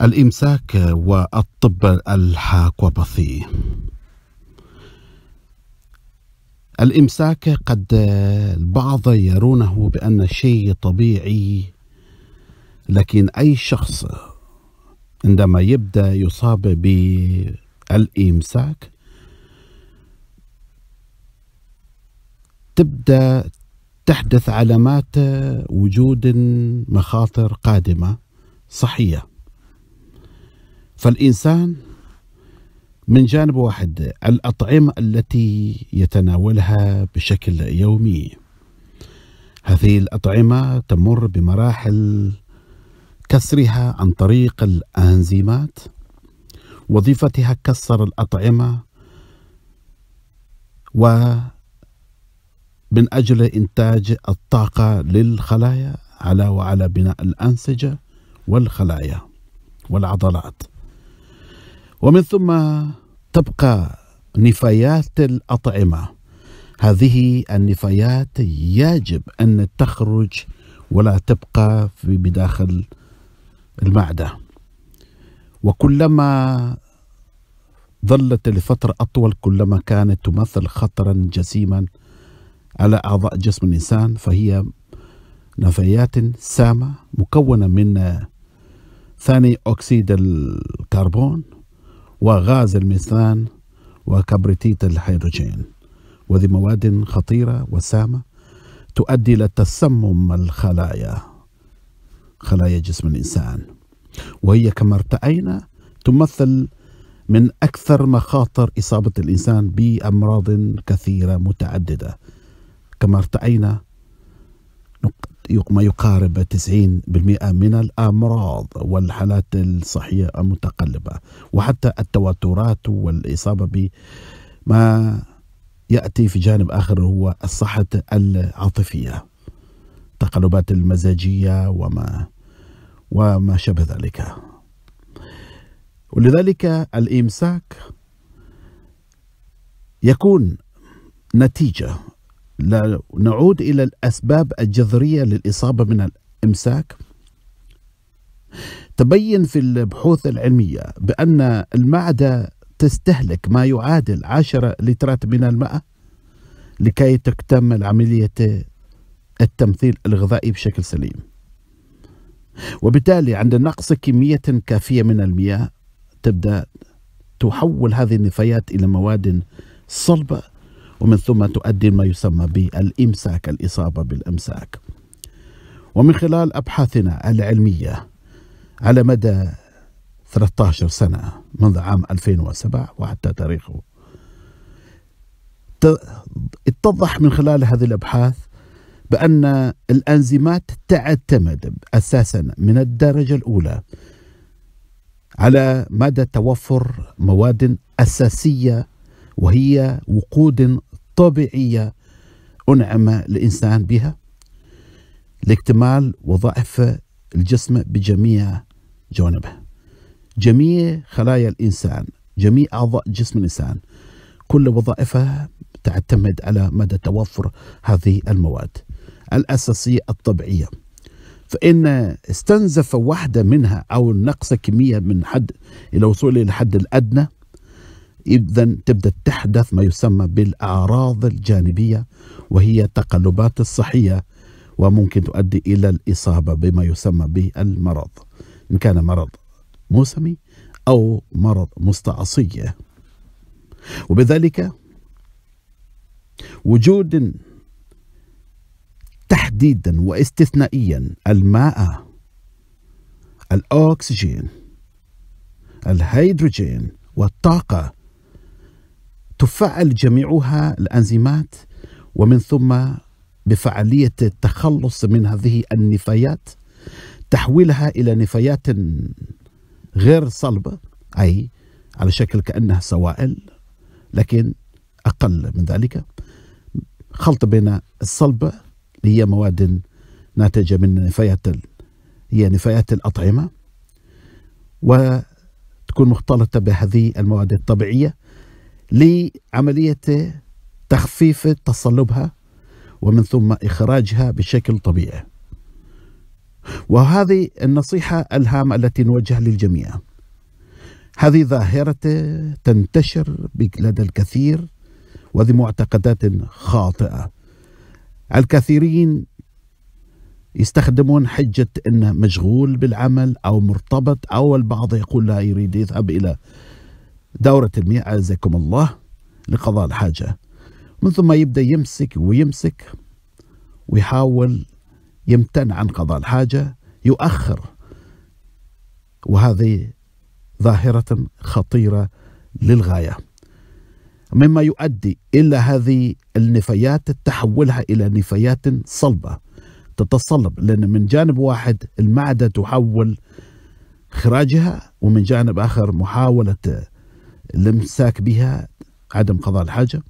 الإمساك والطب وبطيء الإمساك قد البعض يرونه بأن شيء طبيعي لكن أي شخص عندما يبدأ يصاب بالإمساك تبدأ تحدث علامات وجود مخاطر قادمة صحيه فالإنسان من جانب واحد الأطعمة التي يتناولها بشكل يومي هذه الأطعمة تمر بمراحل كسرها عن طريق الأنزيمات وظيفتها كسر الأطعمة و من أجل إنتاج الطاقة للخلايا على وعلى بناء الأنسجة والخلايا والعضلات ومن ثم تبقى نفايات الأطعمة هذه النفايات يجب أن تخرج ولا تبقى في بداخل المعدة وكلما ظلت لفترة أطول كلما كانت تمثل خطرا جسيما على أعضاء جسم الإنسان فهي نفايات سامة مكونة من ثاني أكسيد الكربون وغاز الميثان وكبريتيت الهيدروجين وذي مواد خطيرة وسامة تؤدي إلى تسمم الخلايا خلايا جسم الإنسان وهي كما ارتأينا تمثل من أكثر مخاطر إصابة الإنسان بأمراض كثيرة متعددة كما ارتأينا ما يقارب 90% من الأمراض والحالات الصحية المتقلبة وحتى التوترات والإصابة بما يأتي في جانب آخر هو الصحة العاطفية التقلبات المزاجية وما وما شابه ذلك ولذلك الإمساك يكون نتيجة نعود إلى الأسباب الجذرية للإصابة من الإمساك تبين في البحوث العلمية بأن المعدة تستهلك ما يعادل 10 لترات من الماء لكي تكتمل عملية التمثيل الغذائي بشكل سليم وبالتالي عند نقص كمية كافية من المياه تبدأ تحول هذه النفايات إلى مواد صلبة ومن ثم تؤدي ما يسمى بالإمساك الإصابة بالإمساك ومن خلال أبحاثنا العلمية على مدى 13 سنة منذ عام 2007 وحتى تاريخه اتضح من خلال هذه الأبحاث بأن الأنزيمات تعتمد أساسا من الدرجة الأولى على مدى توفر مواد أساسية وهي وقود طبيعية أنعم الإنسان بها لاكتمال وظائف الجسم بجميع جوانبه جميع خلايا الإنسان جميع أعضاء جسم الإنسان كل وظائفها تعتمد على مدى توفر هذه المواد الأساسية الطبيعية فإن استنزف واحدة منها أو نقص كمية من حد إلى وصول إلى الحد الأدنى إذا تبدأ تحدث ما يسمى بالأعراض الجانبية وهي تقلبات الصحية وممكن تؤدي إلى الإصابة بما يسمى بالمرض إن كان مرض موسمي أو مرض مستعصية وبذلك وجود تحديدا واستثنائيا الماء الأكسجين الهيدروجين والطاقة تفعل جميعها الأنزيمات ومن ثم بفعالية التخلص من هذه النفايات تحويلها إلى نفايات غير صلبة أي على شكل كأنها سوائل لكن أقل من ذلك خلط بين الصلبة اللي هي مواد ناتجة من نفايات هي نفايات الأطعمة وتكون مختلطة بهذه المواد الطبيعية لعملية تخفيف تصلبها ومن ثم إخراجها بشكل طبيعي وهذه النصيحة الهامة التي نوجهها للجميع هذه ظاهرة تنتشر لدى الكثير وهذه معتقدات خاطئة الكثيرين يستخدمون حجة أنه مشغول بالعمل أو مرتبط أو البعض يقول لا يريد يذهب إلى دورة المياه أعزكم الله لقضاء الحاجة من ثم يبدأ يمسك ويمسك ويحاول يمتنع عن قضاء الحاجة يؤخر وهذه ظاهرة خطيرة للغاية مما يؤدي إلى هذه النفايات تحولها إلى نفايات صلبة تتصلب لأن من جانب واحد المعدة تحول خراجها ومن جانب آخر محاولة الامساك بها عدم قضاء الحاجة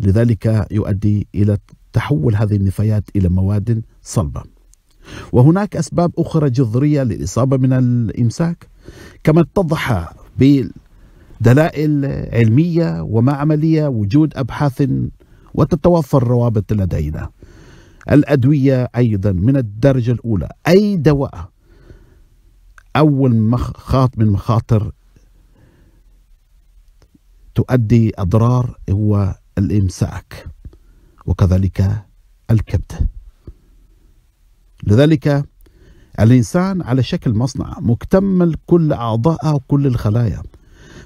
لذلك يؤدي إلى تحول هذه النفايات إلى مواد صلبة وهناك أسباب أخرى جذرية للإصابة من الإمساك كما اتضح بدلائل علمية وما عملية وجود أبحاث وتتوفر روابط لدينا الأدوية أيضا من الدرجة الأولى أي دواء أول مخاط من مخاطر تؤدي أضرار هو الإمساك وكذلك الكبد لذلك الإنسان على شكل مصنع مكتمل كل أعضائه وكل الخلايا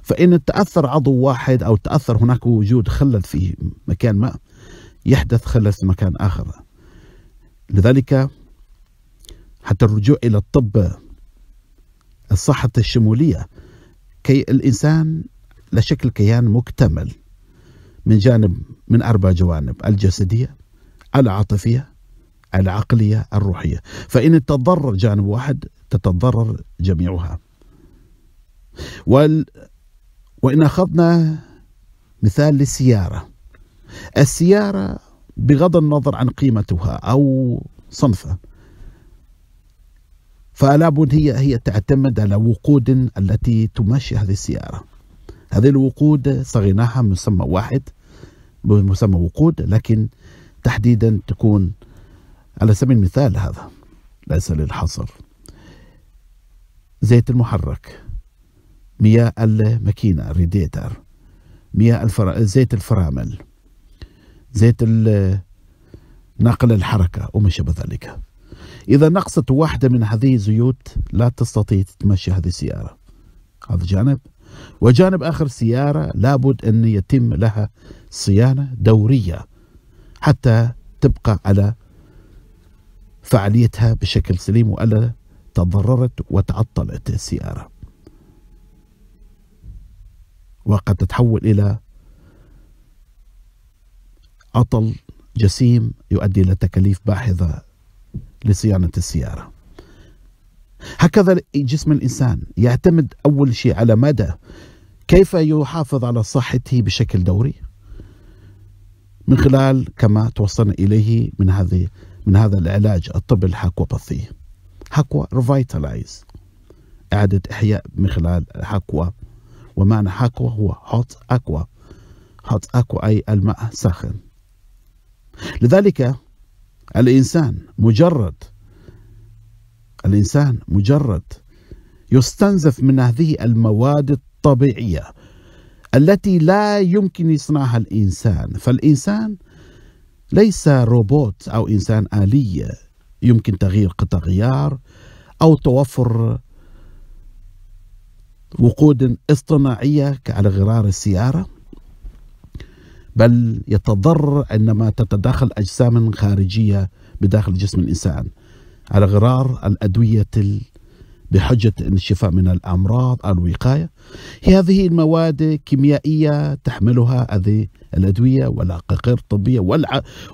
فإن تأثر عضو واحد أو تأثر هناك وجود خلل في مكان ما يحدث خلل في مكان آخر لذلك حتى الرجوع إلى الطب الصحة الشمولية كي الإنسان لشكل كيان مكتمل من جانب من أربع جوانب الجسدية العاطفية العقلية الروحية فإن تتضرر جانب واحد تتضرر جميعها وال وإن أخذنا مثال للسيارة السيارة بغض النظر عن قيمتها أو صنفها فلا بد هي هي تعتمد على وقود التي تمشي هذه السيارة هذه الوقود صغيناها مسمى واحد مسمى وقود لكن تحديدا تكون على سبيل المثال هذا ليس للحصر زيت المحرك مياه الماكينة ريديتر مياه الفر... زيت الفرامل زيت نقل الحركة وما شابه ذلك إذا نقصت واحدة من هذه الزيوت لا تستطيع تتمشى هذه السيارة هذا جانب وجانب آخر سيارة لابد أن يتم لها صيانة دورية حتى تبقى على فعاليتها بشكل سليم وألا تضررت وتعطلت السيارة وقد تتحول إلى عطل جسيم يؤدي إلى تكاليف باحظة لصيانة السيارة هكذا جسم الإنسان يعتمد أول شيء على مدى كيف يحافظ على صحته بشكل دوري من خلال كما توصلنا إليه من هذه من هذا العلاج الطب بثي حكوة ريفيتاليز إعادة إحياء من خلال حكوة ومعنى حكوة هو هوت أكوا هوت أكوا أي الماء ساخن لذلك الإنسان مجرد الإنسان مجرد يستنزف من هذه المواد الطبيعية التي لا يمكن يصنعها الإنسان فالإنسان ليس روبوت أو إنسان آلية يمكن تغيير قطع غيار أو توفر وقود اصطناعية على غرار السيارة بل يتضرر عندما تتداخل أجسام خارجية بداخل جسم الإنسان على غرار الأدوية بحجة الشفاء من الأمراض الوقاية هذه المواد كيميائية تحملها هذه الأدوية والعقاقير الطبية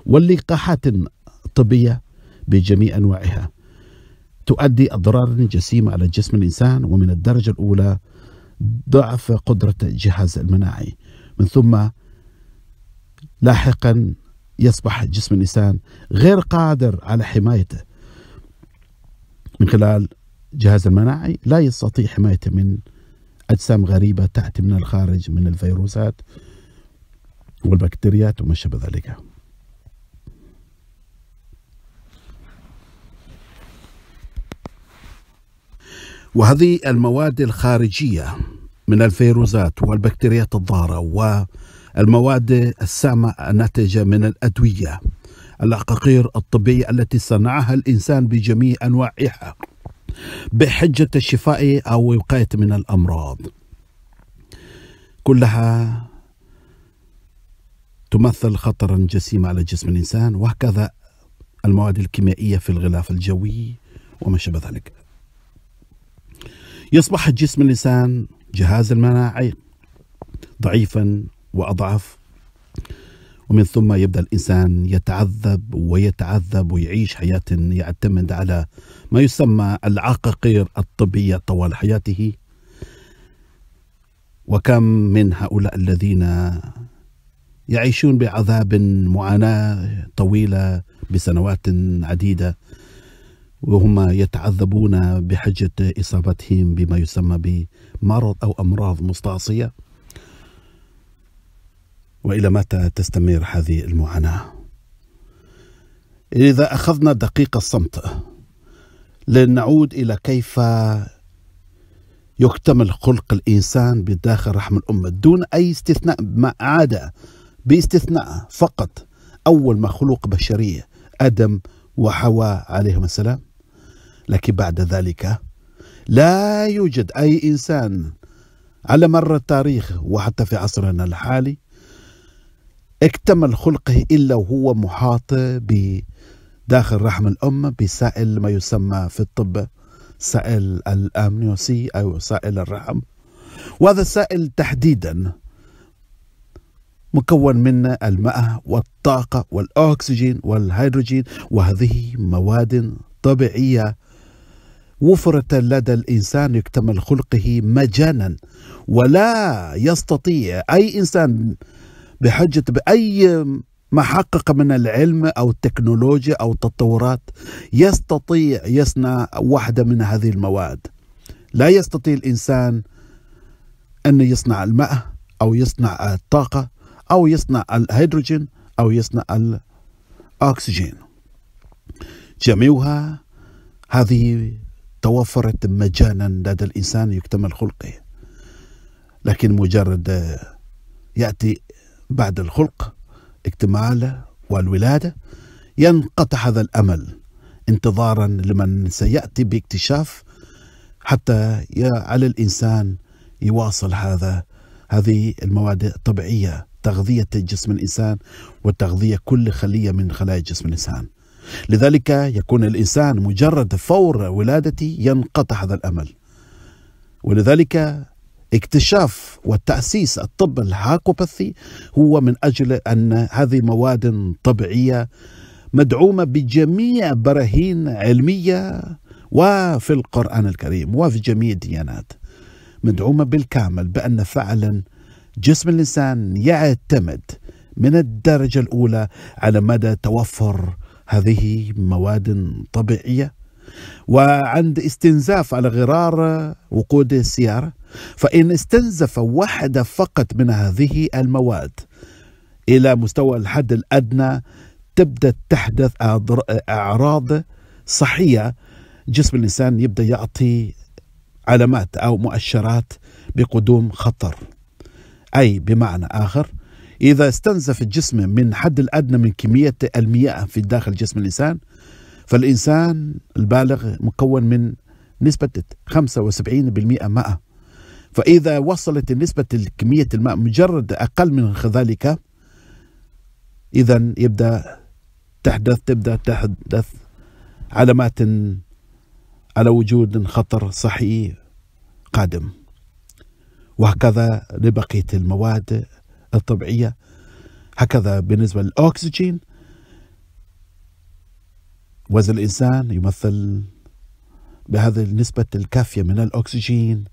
واللقاحات الطبية بجميع أنواعها تؤدي أضرارا جسيمة على جسم الإنسان ومن الدرجة الأولى ضعف قدرة الجهاز المناعي من ثم لاحقا يصبح جسم الإنسان غير قادر على حمايته من خلال جهاز المناعي لا يستطيع حمايته من أجسام غريبة تأتي من الخارج من الفيروسات والبكتيريات وما شابه ذلك وهذه المواد الخارجية من الفيروسات والبكتيريات الضارة والمواد السامة الناتجة من الأدوية العقاقير الطبية التي صنعها الإنسان بجميع أنواعها بحجة الشفاء أو وقاية من الأمراض كلها تمثل خطرا جسيما على جسم الإنسان وهكذا المواد الكيميائية في الغلاف الجوي وما شابه ذلك يصبح جسم الإنسان جهاز المناعي ضعيفا وأضعف ومن ثم يبدأ الإنسان يتعذب ويتعذب ويعيش حياة يعتمد على ما يسمى العقاقير الطبية طوال حياته وكم من هؤلاء الذين يعيشون بعذاب معاناة طويلة بسنوات عديدة وهم يتعذبون بحجة إصابتهم بما يسمى بمرض أو أمراض مستعصية والى متى تستمر هذه المعاناه اذا اخذنا دقيقه الصمت لنعود الى كيف يكتمل خلق الانسان بداخل رحم الامه دون اي استثناء ما عاد باستثناء فقط اول مخلوق بشريه ادم وحواء عليهما السلام لكن بعد ذلك لا يوجد اي انسان على مر التاريخ وحتى في عصرنا الحالي اكتمل خلقه إلا وهو محاط بداخل رحم الأم بسائل ما يسمى في الطب سائل الأمنيوسي أو سائل الرحم وهذا السائل تحديدا مكون من الماء والطاقة والأكسجين والهيدروجين وهذه مواد طبيعية وفرت لدى الإنسان يكتمل خلقه مجانا ولا يستطيع أي إنسان بحجة بأي ما حقق من العلم أو التكنولوجيا أو التطورات يستطيع يصنع واحدة من هذه المواد لا يستطيع الإنسان أن يصنع الماء أو يصنع الطاقة أو يصنع الهيدروجين أو يصنع الأكسجين جميعها هذه توفرت مجانا لدى الإنسان يكتمل خلقه لكن مجرد يأتي بعد الخلق اكتماله والولادة ينقطع هذا الأمل انتظارا لمن سيأتي باكتشاف حتى على الإنسان يواصل هذا هذه المواد الطبيعية تغذية جسم الإنسان وتغذية كل خلية من خلايا جسم الإنسان لذلك يكون الإنسان مجرد فور ولادته ينقطع هذا الأمل ولذلك اكتشاف وتأسيس الطب الهاكوباثي هو من أجل أن هذه مواد طبيعية مدعومة بجميع براهين علمية وفي القرآن الكريم وفي جميع الديانات مدعومة بالكامل بأن فعلا جسم الإنسان يعتمد من الدرجة الأولى على مدى توفر هذه مواد طبيعية وعند استنزاف على غرار وقود السيارة فإن استنزف واحدة فقط من هذه المواد إلى مستوى الحد الأدنى تبدأ تحدث أعراض صحية جسم الإنسان يبدأ يعطي علامات أو مؤشرات بقدوم خطر أي بمعنى آخر إذا استنزف الجسم من حد الأدنى من كمية المياه في داخل جسم الإنسان فالإنسان البالغ مكون من نسبة 75% ماء فإذا وصلت نسبة كمية الماء مجرد أقل من ذلك إذا يبدأ تحدث تبدأ تحدث علامات على وجود خطر صحي قادم وهكذا لبقية المواد الطبيعية هكذا بالنسبة للأكسجين وزن الإنسان يمثل بهذه النسبة الكافية من الأكسجين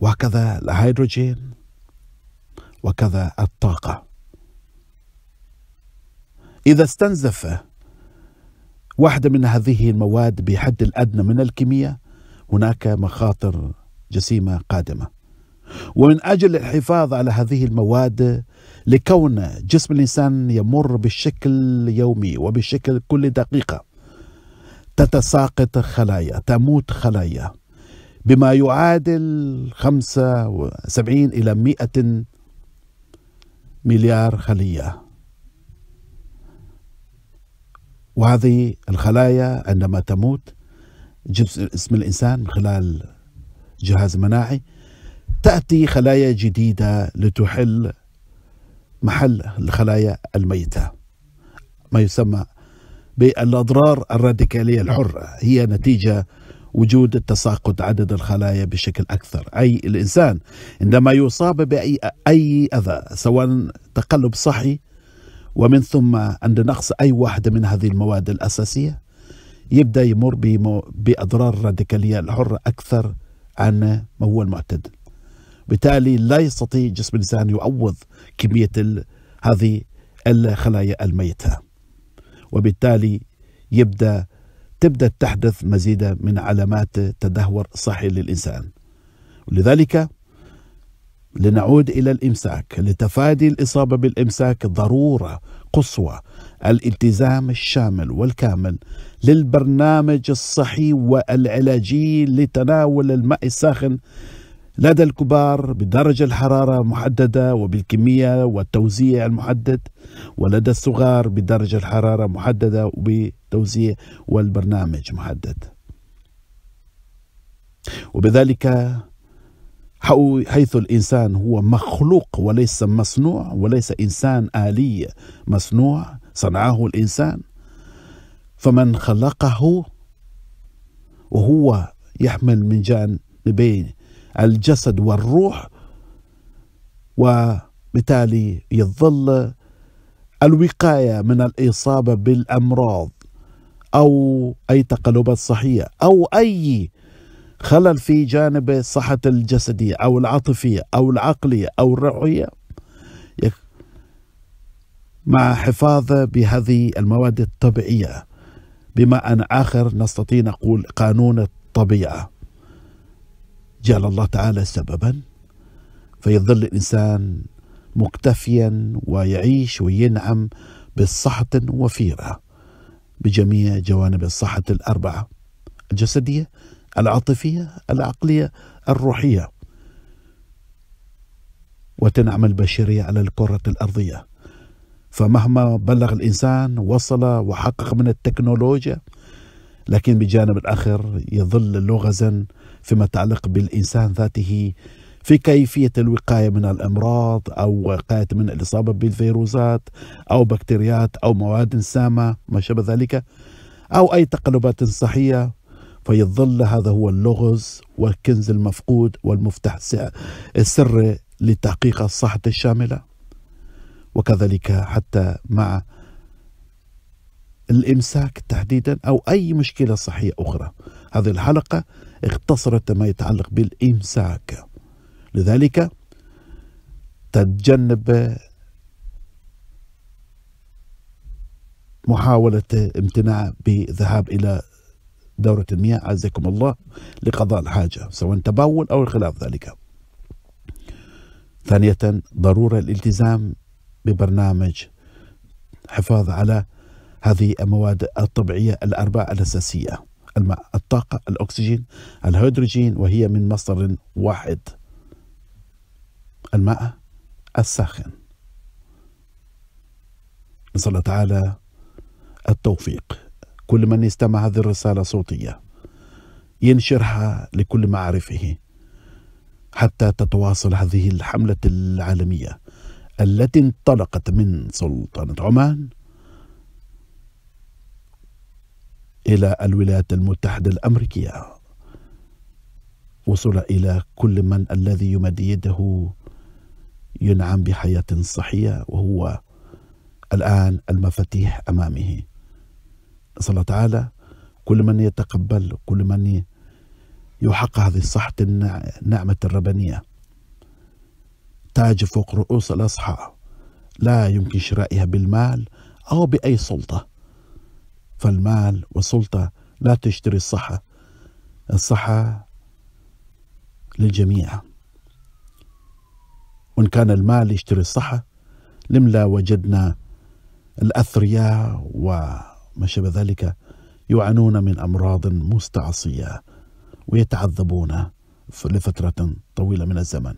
وهكذا الهيدروجين وكذا الطاقة إذا استنزف واحدة من هذه المواد بحد الأدنى من الكيمياء هناك مخاطر جسيمة قادمة ومن أجل الحفاظ على هذه المواد لكون جسم الإنسان يمر بشكل يومي وبشكل كل دقيقة تتساقط خلايا تموت خلايا بما يعادل 75 إلى 100 مليار خلية وهذه الخلايا عندما تموت جسم الإنسان من خلال جهاز مناعي تأتي خلايا جديدة لتحل محل الخلايا الميتة ما يسمى بالأضرار الراديكالية الحرة هي نتيجة وجود التساقط عدد الخلايا بشكل أكثر أي الإنسان عندما يصاب بأي أي أذى سواء تقلب صحي ومن ثم عند نقص أي واحدة من هذه المواد الأساسية يبدأ يمر بأضرار راديكالية الحرة أكثر عن ما هو المعتدل بالتالي لا يستطيع جسم الإنسان يعوض كمية هذه الخلايا الميتة وبالتالي يبدأ تبدأ تحدث مزيد من علامات تدهور صحي للإنسان ولذلك لنعود إلى الإمساك لتفادي الإصابة بالإمساك ضرورة قصوى الالتزام الشامل والكامل للبرنامج الصحي والعلاجي لتناول الماء الساخن لدى الكبار بدرجة الحرارة محددة وبالكمية والتوزيع المحدد ولدى الصغار بدرجة الحرارة محددة وبتوزيع والبرنامج محدد وبذلك حيث الإنسان هو مخلوق وليس مصنوع وليس إنسان آلي مصنوع صنعه الإنسان فمن خلقه وهو يحمل من جان الجسد والروح وبالتالي يظل الوقايه من الاصابه بالامراض او اي تقلبات صحيه او اي خلل في جانب صحه الجسديه او العاطفيه او العقليه او الروحيه مع حفاظ بهذه المواد الطبيعيه بما أن آخر نستطيع نقول قانون الطبيعة جعل الله تعالى سببا فيظل الإنسان مكتفيا ويعيش وينعم بصحة وفيرة بجميع جوانب الصحة الأربعة الجسدية العاطفية العقلية الروحية وتنعم البشرية على الكرة الأرضية فمهما بلغ الإنسان وصل وحقق من التكنولوجيا لكن بجانب الآخر يظل لغزا فيما يتعلق بالإنسان ذاته في كيفية الوقاية من الأمراض أو وقاية من الإصابة بالفيروسات أو بكتيريات أو مواد سامة ما شابه ذلك أو أي تقلبات صحية فيظل هذا هو اللغز والكنز المفقود والمفتاح السري لتحقيق الصحة الشاملة وكذلك حتى مع الإمساك تحديدا أو أي مشكلة صحية أخرى هذه الحلقة اختصرت ما يتعلق بالإمساك لذلك تتجنب محاولة امتناع بذهاب إلى دورة المياه عزكم الله لقضاء الحاجة سواء تبول أو الخلاف ذلك ثانية ضرورة الالتزام ببرنامج حفاظ على هذه المواد الطبيعية الأربعة الأساسية الماء الطاقة الأكسجين الهيدروجين وهي من مصدر واحد الماء الساخن نسأل الله تعالى التوفيق كل من يستمع هذه الرسالة صوتية ينشرها لكل معارفه حتى تتواصل هذه الحملة العالمية التي انطلقت من سلطنة عمان إلى الولايات المتحدة الأمريكية وصل إلى كل من الذي يمد يده ينعم بحياة صحية وهو الآن المفاتيح أمامه نسأل الله تعالى كل من يتقبل كل من يحقق هذه الصحة النعمة الربانية تاج فوق رؤوس الأصحى لا يمكن شرائها بالمال أو بأي سلطة فالمال والسلطة لا تشتري الصحة الصحة للجميع وإن كان المال يشتري الصحة لم لا وجدنا الأثرياء وما شابه ذلك يعانون من أمراض مستعصية ويتعذبون لفترة طويلة من الزمن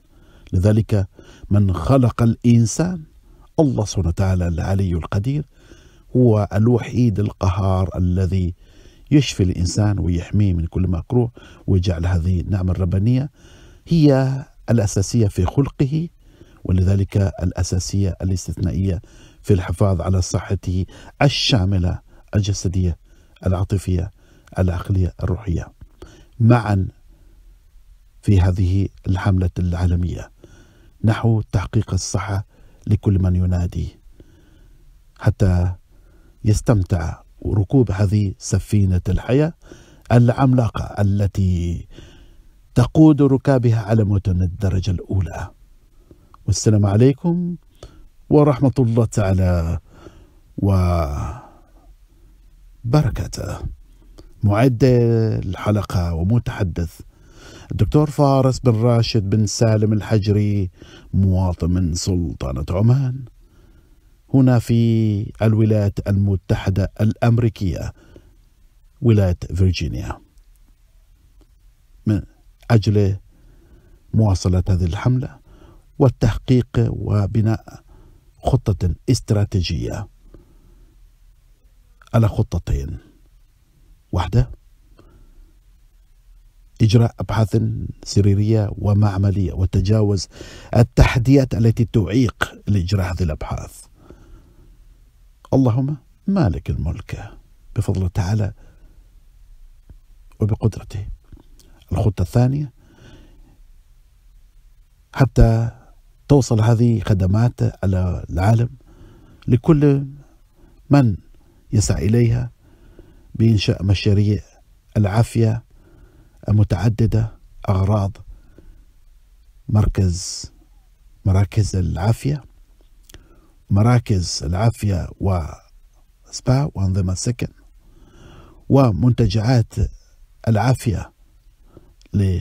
لذلك من خلق الإنسان الله سبحانه وتعالى العلي القدير هو الوحيد القهار الذي يشفي الإنسان ويحميه من كل مكروه ويجعل هذه النعمة الربانية هي الأساسية في خلقه ولذلك الأساسية الاستثنائية في الحفاظ على صحته الشاملة الجسدية العاطفية العقلية الروحية معا في هذه الحملة العالمية نحو تحقيق الصحة لكل من ينادي حتى يستمتع وركوب هذه سفينة الحياة العملاقة التي تقود ركابها على متن الدرجة الأولى والسلام عليكم ورحمة الله تعالى وبركاته معد الحلقة ومتحدث الدكتور فارس بن راشد بن سالم الحجري مواطن من سلطنة عمان هنا في الولايات المتحدة الأمريكية ولاية فيرجينيا من أجل مواصلة هذه الحملة والتحقيق وبناء خطة استراتيجية على خطتين واحدة إجراء أبحاث سريرية ومعملية وتجاوز التحديات التي تعيق لإجراء هذه الأبحاث اللهم مالك الملك بفضل تعالى وبقدرته الخطة الثانية حتى توصل هذه خدمات على العالم لكل من يسعى إليها بإنشاء مشاريع العافية المتعددة أغراض مركز مراكز العافية مراكز العافية وسبا وأنظمة السكن ومنتجعات العافية ل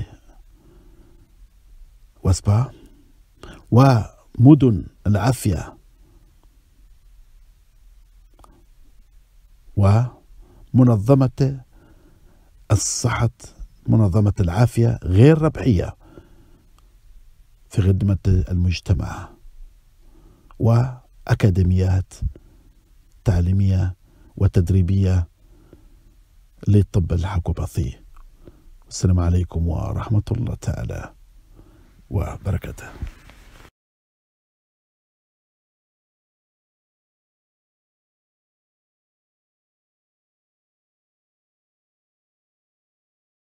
وسبا ومدن العافية ومنظمة الصحة منظمة العافية غير ربحية في خدمة المجتمع و أكاديميات تعليمية وتدريبية للطب الحكوباثي السلام عليكم ورحمة الله تعالى وبركاته